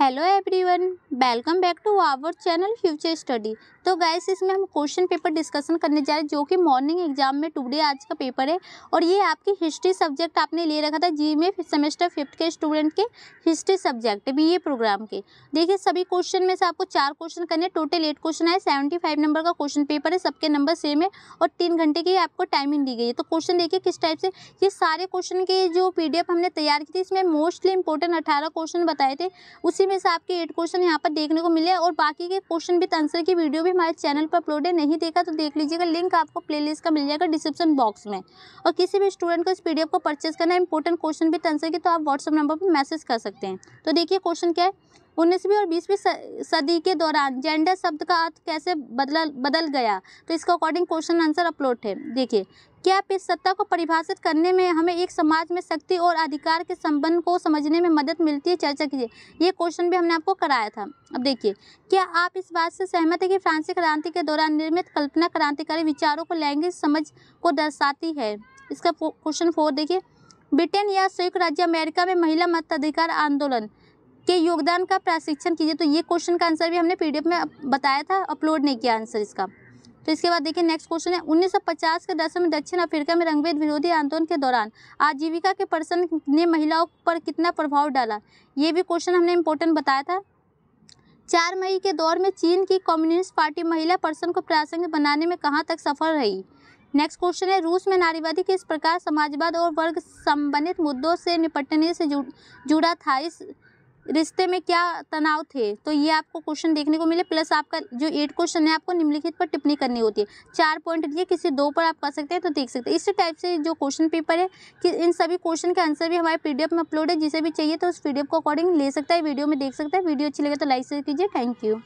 hello everyone welcome back to our channel Future Study तो guys इसमें हम question paper discussion करने जा रहे हैं जो कि मॉर्निंग एग्जाम में टुडे आज का पेपर है और ये आपकी हिस्ट्री सब्जेक्ट आपने ले रखा था जी में सेमेस्टर फिफ्थ के स्टूडेंट के history subject B A programme के देखिए सभी क्वेश्चन में से आपको चार क्वेश्चन करने टोटल एट क्वेश्चन है सेवेंटी फाइव नंबर का क्वेश्चन पेपर है सबके नंबर सेम है और तीन घंटे की आपको टाइमिंग दी गई है तो क्वेश्चन देखिए किस टाइप से ये सारे क्वेश्चन के जो पी हमने तैयार की थी इसमें मोस्टली इंपॉर्टेंट अठारह क्वेश्चन बताए थे उसी में से आपके एट क्वेश्चन यहाँ पर देखने को मिले और बाकी के क्वेश्चन भी आंसर की वीडियो भी हमारे चैनल पर अपलोड है नहीं देखा तो देख लीजिएगा लिंक आपको प्लेलिस्ट का मिल जाएगा डिस्क्रिप्शन बॉक्स में और किसी भी स्टूडेंट को इस पी को परचेज करना इंपॉर्टेंट क्वेश्चन भी आंसर की तो आप व्हाट्सअप नंबर पर मैसेज कर सकते हैं तो देखिए क्वेश्चन क्या है उन्नीसवीं और बीसवीं सदी के दौरान जेंडर शब्द का अर्थ कैसे बदला बदल गया तो इसका अकॉर्डिंग क्वेश्चन आंसर अपलोड है देखिए क्या आप इस सत्ता को परिभाषित करने में हमें एक समाज में शक्ति और अधिकार के संबंध को समझने में मदद मिलती है चर्चा कीजिए ये क्वेश्चन भी हमने आपको कराया था अब देखिए क्या आप इस बात से सहमत है कि फ्रांसी क्रांति के दौरान निर्मित कल्पना क्रांतिकारी विचारों को लैंगिक समझ को दर्शाती है इसका क्वेश्चन फोर देखिए ब्रिटेन या संयुक्त राज्य अमेरिका में महिला मताधिकार आंदोलन के योगदान का प्रशिक्षण कीजिए तो ये क्वेश्चन का आंसर भी हमने पी में बताया था अपलोड नहीं किया आंसर इसका तो इसके बाद देखिए नेक्स्ट क्वेश्चन है 1950 के दशक में दक्षिण अफ्रीका में रंगभेद विरोधी आंदोलन के दौरान आजीविका के पर्सन ने महिलाओं पर कितना प्रभाव डाला ये भी क्वेश्चन हमने इम्पोर्टेंट बताया था चार मई के दौर में चीन की कम्युनिस्ट पार्टी महिला पर्सन को प्रासंगिक बनाने में कहाँ तक सफल रही नेक्स्ट क्वेश्चन है रूस में नारीवादी किस प्रकार समाजवाद और वर्ग संबंधित मुद्दों से निपटने से जुड़ा था इस रिश्ते में क्या तनाव थे तो ये आपको क्वेश्चन देखने को मिले प्लस आपका जो एट क्वेश्चन है आपको निम्नलिखित पर टिप्पणी करनी होती है चार पॉइंट दिए किसी दो पर आप कर सकते हैं तो देख सकते हैं इस टाइप से जो क्वेश्चन पेपर है कि इन सभी क्वेश्चन के आंसर भी हमारे पी में अपलोड है जिसे भी चाहिए तो उस पी को अकॉर्डिंग ले सकता है वीडियो में देख सकता है वीडियो अच्छी लगे तो लाइक शेयर कीजिए थैंक यू